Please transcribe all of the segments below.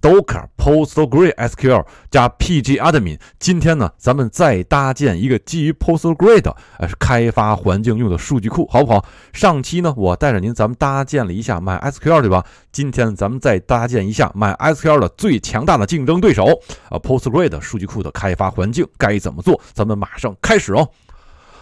Docker Postgre SQL 加 PG Admin，今天呢，咱们再搭建一个基于 Postgre 的呃开发环境用的数据库，好不好？上期呢，我带着您咱们搭建了一下 MySQL，对吧？今天咱们再搭建一下 MySQL 的最强大的竞争对手啊，Postgre 的数据库的开发环境该怎么做？咱们马上开始哦。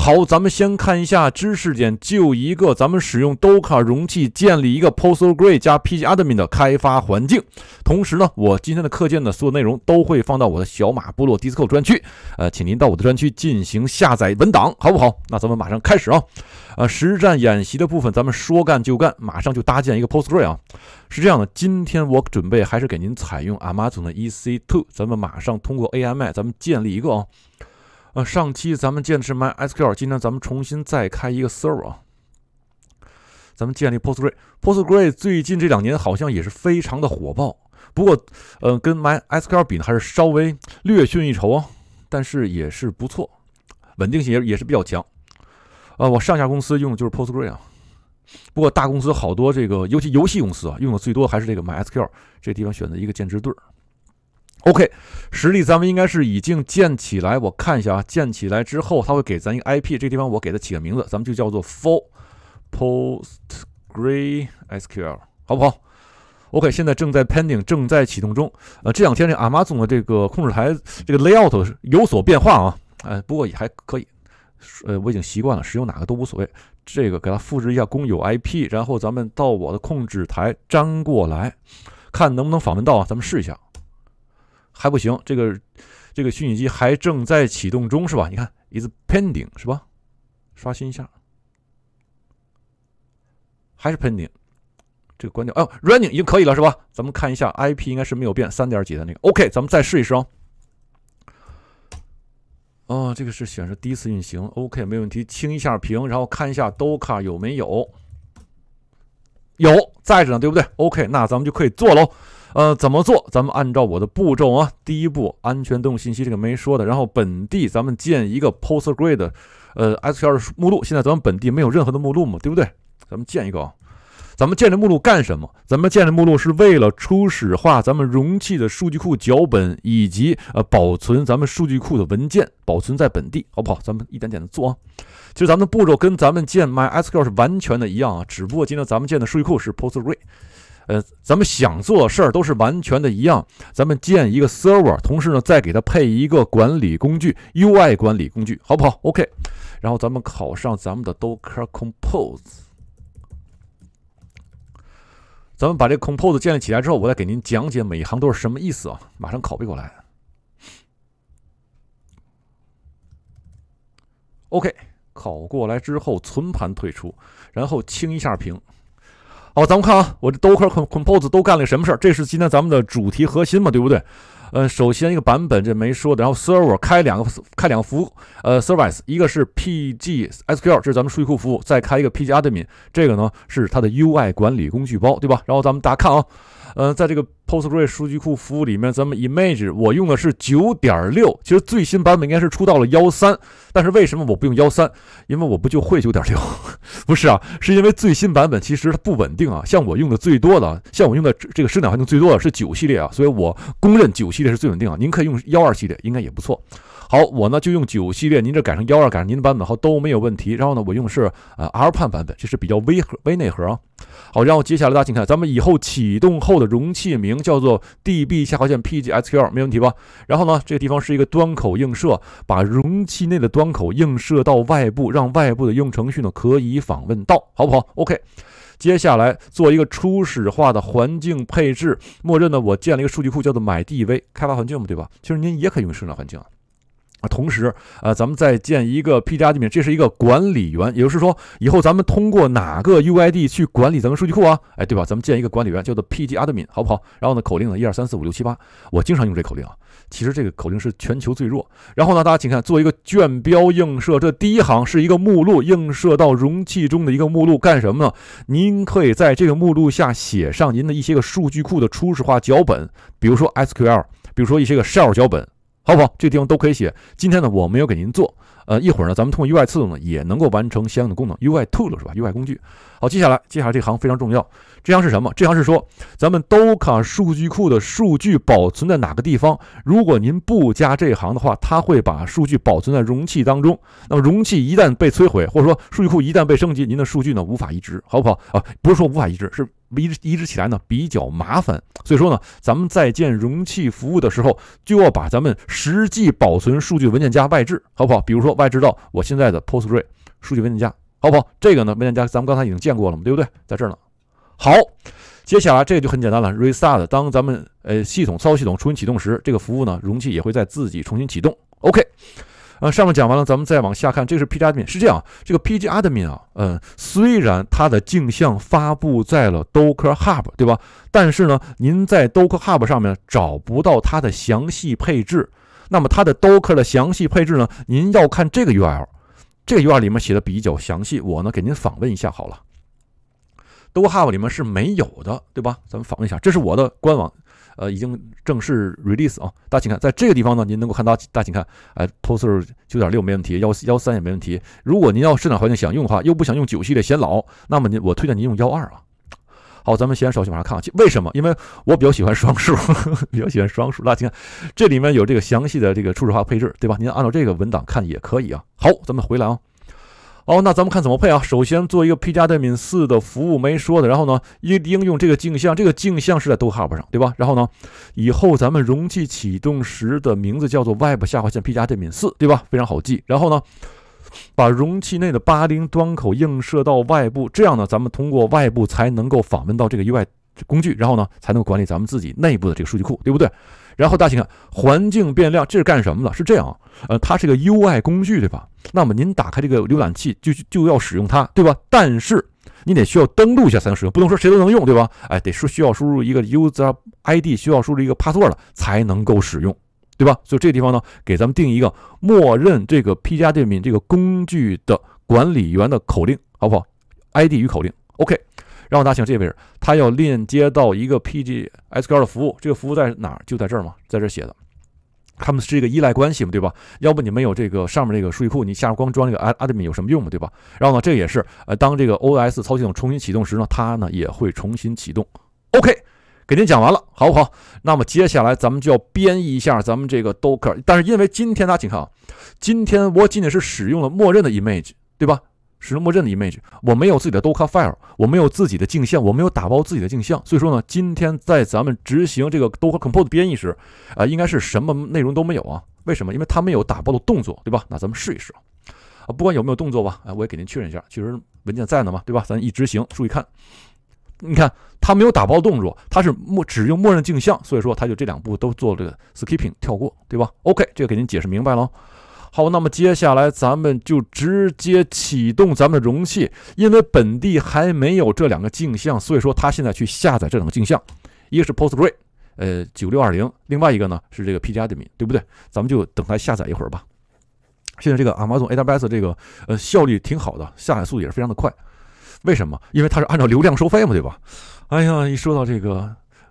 好，咱们先看一下知识点，就一个，咱们使用 Docker 容器建立一个 p o s t g r e s 加 pgAdmin 的开发环境。同时呢，我今天的课件的所有内容都会放到我的小马部落 Discord 专区，呃，请您到我的专区进行下载文档，好不好？那咱们马上开始啊！呃，实战演习的部分，咱们说干就干，马上就搭建一个 p o s t g r e s 啊。是这样的，今天我准备还是给您采用 Amazon 的 EC2，咱们马上通过 AMI，咱们建立一个啊。上期咱们建的是 My SQL，今天咱们重新再开一个 Server 啊，咱们建立 Postgre。Postgre 最近这两年好像也是非常的火爆，不过，呃，跟 My SQL 比呢，还是稍微略逊一筹啊，但是也是不错，稳定性也也是比较强。呃，我上下公司用的就是 Postgre 啊，不过大公司好多这个，尤其游戏公司啊，用的最多还是这个 My SQL，这个地方选择一个兼职对儿。OK，实力咱们应该是已经建起来。我看一下啊，建起来之后，它会给咱一个 IP，这地方我给它起个名字，咱们就叫做 For PostgreSQL，好不好？OK，现在正在 Pending，正在启动中。呃，这两天这 Amazon 的这个控制台这个 Layout 有所变化啊，哎，不过也还可以，呃，我已经习惯了，使用哪个都无所谓。这个给它复制一下公有 IP，然后咱们到我的控制台粘过来，看能不能访问到啊？咱们试一下。还不行，这个这个虚拟机还正在启动中，是吧？你看，is pending，是吧？刷新一下，还是 pending。这个关掉，呦 r u n n i n g 已经可以了，是吧？咱们看一下 IP 应该是没有变，三点几的那个。OK，咱们再试一试哦。哦，这个是显示第一次运行，OK，没问题。清一下屏，然后看一下 d o k a 有没有，有在着呢，对不对？OK，那咱们就可以做喽。呃，怎么做？咱们按照我的步骤啊。第一步，安全登录信息这个没说的。然后本地，咱们建一个 PostgreSQL 呃 SQL 的目录。现在咱们本地没有任何的目录嘛，对不对？咱们建一个啊。咱们建这目录干什么？咱们建这目录是为了初始化咱们容器的数据库脚本以及呃保存咱们数据库的文件，保存在本地，好不好？咱们一点点的做啊。其实咱们的步骤跟咱们建 My SQL 是完全的一样啊，只不过今天咱们建的数据库是 PostgreSQL。呃，咱们想做事儿都是完全的一样。咱们建一个 server，同时呢再给它配一个管理工具，UI 管理工具，好不好？OK，然后咱们考上咱们的 Docker compose。咱们把这个 compose 建立起来之后，我再给您讲解每一行都是什么意思啊！马上拷贝过来。OK，拷过来之后存盘退出，然后清一下屏。好，咱们看啊，我这 docker compose 都干了个什么事儿？这是今天咱们的主题核心嘛，对不对？呃，首先一个版本这没说的，然后 server 开两个开两个服，呃，service 一个是 pgsql，这是咱们数据库服务，再开一个 pgadmin，这个呢是它的 UI 管理工具包，对吧？然后咱们大家看啊。嗯，在这个 Postgre 数据库服务里面，咱们 Image 我用的是九点六，其实最新版本应该是出到了幺三，但是为什么我不用幺三？因为我不就会九点六，不是啊，是因为最新版本其实它不稳定啊。像我用的最多的，像我用的这个生产环境最多的是九系列啊，所以我公认九系列是最稳定啊。您可以用幺二系列，应该也不错。好，我呢就用九系列，您这改成幺二，改成您的版本号都没有问题。然后呢，我用的是呃 R 盘版本，这是比较微核微内核。啊。好，然后接下来大家请看，咱们以后启动后的容器名叫做 db 下划线 pgsql，没问题吧？然后呢，这个地方是一个端口映射，把容器内的端口映射到外部，让外部的应用程序呢可以访问到，好不好？OK，接下来做一个初始化的环境配置，默认呢我建了一个数据库叫做买 DV 开发环境嘛，对吧？其实您也可以用生产环境啊。啊，同时，呃，咱们再建一个 P G d m 这是一个管理员，也就是说，以后咱们通过哪个 U I D 去管理咱们数据库啊？哎，对吧？咱们建一个管理员叫做 P G Admin，好不好？然后呢，口令呢，一二三四五六七八，我经常用这口令啊。其实这个口令是全球最弱。然后呢，大家请看，做一个卷标映射，这第一行是一个目录映射到容器中的一个目录，干什么呢？您可以在这个目录下写上您的一些个数据库的初始化脚本，比如说 S Q L，比如说一些个 Shell 脚本。好不好？这地方都可以写。今天呢，我没有给您做。呃，一会儿呢，咱们通过 UI 次呢，也能够完成相应的功能。UI tool 是吧？UI 工具。好，接下来，接下来这行非常重要。这行是什么？这行是说，咱们 Docker 数据库的数据保存在哪个地方？如果您不加这行的话，它会把数据保存在容器当中。那么容器一旦被摧毁，或者说数据库一旦被升级，您的数据呢无法移植，好不好？啊，不是说无法移植，是。移移植起来呢比较麻烦，所以说呢，咱们在建容器服务的时候，就要把咱们实际保存数据文件夹外置，好不好？比如说外置到我现在的 Postgre 数据文件夹，好不好？这个呢文件夹咱们刚才已经见过了嘛，对不对？在这儿呢。好，接下来这个就很简单了。Restart，当咱们呃系统操作系统重新启动时，这个服务呢容器也会在自己重新启动。OK。啊，上面讲完了，咱们再往下看。这个是 pgadmin，是这样，这个 pgadmin 啊，嗯，虽然它的镜像发布在了 Docker Hub，对吧？但是呢，您在 Docker Hub 上面找不到它的详细配置。那么它的 Docker 的详细配置呢？您要看这个 URL，这个 URL 里面写的比较详细。我呢，给您访问一下好了。Docker Hub 里面是没有的，对吧？咱们访问一下，这是我的官网。呃，已经正式 release 啊，大家请看，在这个地方呢，您能够看到，大家请看，哎，，Toaster 九点六没问题，幺幺三也没问题。如果您要生产环境想用的话，又不想用九系列显老，那么您我推荐您用幺二啊。好，咱们先稍微往下看，为什么？因为我比较喜欢双数，比较喜欢双数。大家请看，这里面有这个详细的这个初始化配置，对吧？您按照这个文档看也可以啊。好，咱们回来啊。哦，那咱们看怎么配啊？首先做一个 p 加电敏四的服务没说的，然后呢，应应用这个镜像，这个镜像是在 d o h k b 上，对吧？然后呢，以后咱们容器启动时的名字叫做 web 下划线 p 加电敏四，对吧？非常好记。然后呢，把容器内的八零端口映射到外部，这样呢，咱们通过外部才能够访问到这个 UI 工具，然后呢，才能管理咱们自己内部的这个数据库，对不对？然后大家请看，环境变量这是干什么的？是这样啊，呃，它是个 UI 工具，对吧？那么您打开这个浏览器就就要使用它，对吧？但是你得需要登录一下才能使用，不能说谁都能用，对吧？哎，得输需要输入一个 user ID，需要输入一个 password 才能够使用，对吧？所以这个地方呢，给咱们定一个默认这个 P 加电敏这个工具的管理员的口令，好不好？ID 与口令，OK。然后大家请看这置，它要链接到一个 PGSQL 的服务，这个服务在哪儿？就在这儿嘛，在这写的，它们是一个依赖关系嘛，对吧？要不你没有这个上面这个数据库，你下面光装这个 Admin 有什么用嘛，对吧？然后呢，这也是呃，当这个 OS 操作系统重新启动时呢，它呢也会重新启动。OK，给您讲完了，好不好？那么接下来咱们就要编译一下咱们这个 Docker，但是因为今天大家请看啊，今天我仅仅是使用了默认的 Image，对吧？是默认的 image，我没有自己的 d o c k r file，我没有自己的镜像，我没有打包自己的镜像，所以说呢，今天在咱们执行这个 d o c k r compose 编译时，啊，应该是什么内容都没有啊？为什么？因为它没有打包的动作，对吧？那咱们试一试啊，不管有没有动作吧，啊，我也给您确认一下，其实文件在呢嘛，对吧？咱一执行，注意看，你看它没有打包动作，它是默只用默认镜像，所以说它就这两步都做这个 skipping 跳过，对吧？OK，这个给您解释明白了。好，那么接下来咱们就直接启动咱们的容器，因为本地还没有这两个镜像，所以说它现在去下载这两个镜像，一个是 p o s t g r e s 呃九六二零，另外一个呢是这个 P 加的米，对不对？咱们就等他下载一会儿吧。现在这个 Amazon AWS 这个呃效率挺好的，下载速度也是非常的快。为什么？因为它是按照流量收费嘛，对吧？哎呀，一说到这个，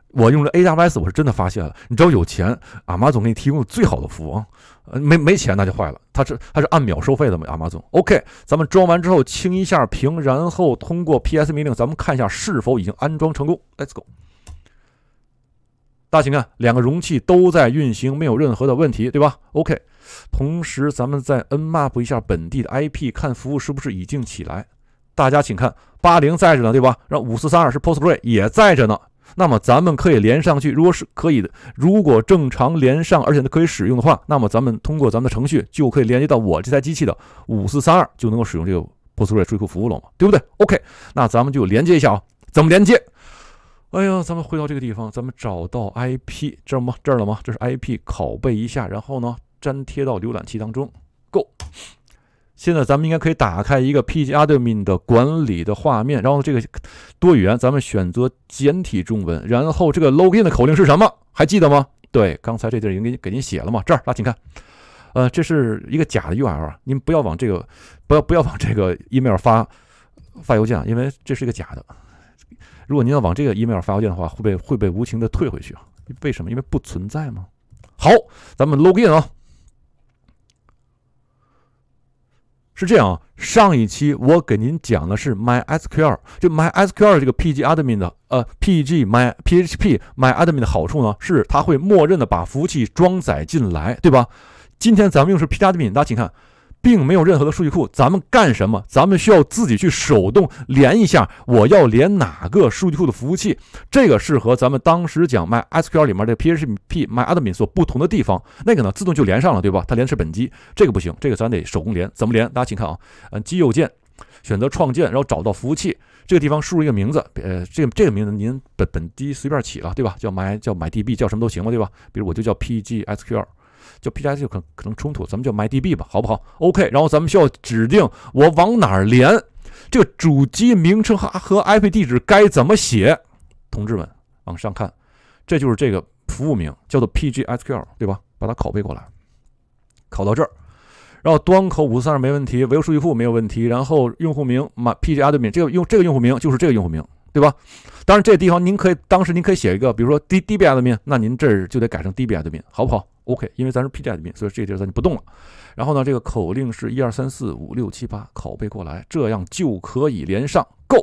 我用了 AWS，我是真的发现了，你知道有钱，阿妈总给你提供最好的服务啊。呃，没没钱那就坏了。它是它是按秒收费的嘛，亚马总，OK，咱们装完之后清一下屏，然后通过 PS 命令，咱们看一下是否已经安装成功。Let's go，大家请看，两个容器都在运行，没有任何的问题，对吧？OK，同时咱们再 nmap 一下本地的 IP，看服务是不是已经起来。大家请看，八零在这呢，对吧？让五四三二是 Postgre 也在这呢。那么咱们可以连上去，如果是可以，的，如果正常连上，而且呢可以使用的话，那么咱们通过咱们的程序就可以连接到我这台机器的五四三二，就能够使用这个 Postgre 数据库服务了嘛，对不对？OK，那咱们就连接一下啊，怎么连接？哎呀，咱们回到这个地方，咱们找到 IP 这吗？这儿了吗？这是 IP，拷贝一下，然后呢粘贴到浏览器当中，Go。现在咱们应该可以打开一个 P G Admin 的管理的画面，然后这个多语言，咱们选择简体中文。然后这个 Login 的口令是什么？还记得吗？对，刚才这地儿已经给给您写了嘛。这儿，那请看，呃，这是一个假的 U r L，您不要往这个不要不要往这个 email 发发邮件，因为这是一个假的。如果您要往这个 email 发邮件的话，会被会被无情的退回去。啊？为什么？因为不存在吗？好，咱们 Login 啊。是这样啊，上一期我给您讲的是 My SQL，就 My SQL 这个 PgAdmin 的呃 Pg My PHP MyAdmin 的好处呢，是它会默认的把服务器装载进来，对吧？今天咱们用是 PgAdmin，大家请看。并没有任何的数据库，咱们干什么？咱们需要自己去手动连一下，我要连哪个数据库的服务器？这个是和咱们当时讲 y SQL 里面的 PHP、y Admin 所不同的地方。那个呢，自动就连上了，对吧？它连的是本机，这个不行，这个咱得手工连。怎么连？大家请看啊，嗯，击右键选择创建，然后找到服务器，这个地方输入一个名字，呃，这个、这个名字您本本地随便起了，对吧？叫买叫买 DB 叫什么都行嘛，对吧？比如我就叫 PG SQL。叫 p g s 就可可能冲突，咱们叫 MyDB 吧，好不好？OK，然后咱们需要指定我往哪儿连，这个主机名称和和 IP 地址该怎么写？同志们，往上看，这就是这个服务名，叫做 PGSQL，对吧？把它拷贝过来，拷到这儿，然后端口五十三没问题，维护数据库没有问题，然后用户名嘛 p g i 的名，这个用这个用户名就是这个用户名。对吧？当然，这个地方您可以当时您可以写一个，比如说 D D B 的面，那您这儿就得改成 D B 的面，好不好？OK，因为咱是 P i 的名，所以这地儿咱就不动了。然后呢，这个口令是一二三四五六七八，拷贝过来，这样就可以连上。Go，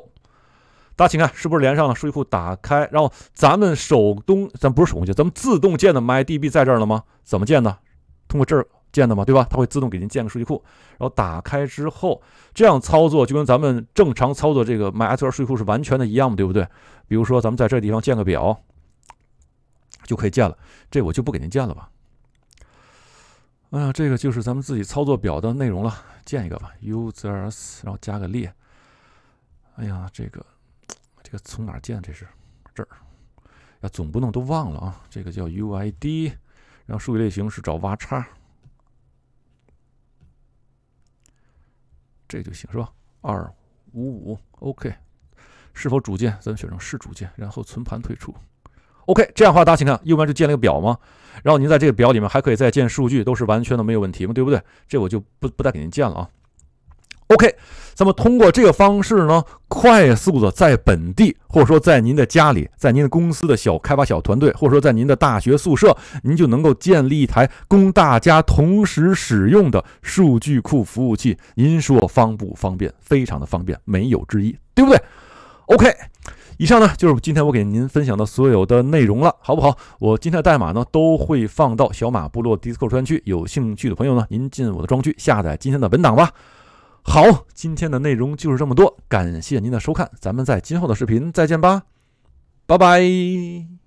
大家请看，是不是连上了？数据库打开，然后咱们手动，咱不是手工建，咱们自动建的 My D B 在这儿了吗？怎么建呢？通过这儿。建的嘛，对吧？它会自动给您建个数据库，然后打开之后，这样操作就跟咱们正常操作这个 MySQL 数据库是完全的一样嘛，对不对？比如说咱们在这地方建个表，就可以建了。这我就不给您建了吧。哎呀，这个就是咱们自己操作表的内容了，建一个吧，Users，然后加个列。哎呀，这个这个从哪建？这是这儿？要总不能都忘了啊。这个叫 UID，然后数据类型是找挖叉。这就行是吧？二五五，OK，是否主键？咱们选上是主键，然后存盘退出。OK，这样的话大家请看，右边就建了个表吗？然后您在这个表里面还可以再建数据，都是完全的没有问题嘛，对不对？这我就不不再给您建了啊。OK，那么通过这个方式呢，快速的在本地或者说在您的家里，在您的公司的小开发小团队，或者说在您的大学宿舍，您就能够建立一台供大家同时使用的数据库服务器。您说方不方便？非常的方便，没有之一，对不对？OK，以上呢就是今天我给您分享的所有的内容了，好不好？我今天的代码呢都会放到小马部落 Discord 专区，有兴趣的朋友呢，您进我的专区下载今天的文档吧。好，今天的内容就是这么多，感谢您的收看，咱们在今后的视频再见吧，拜拜。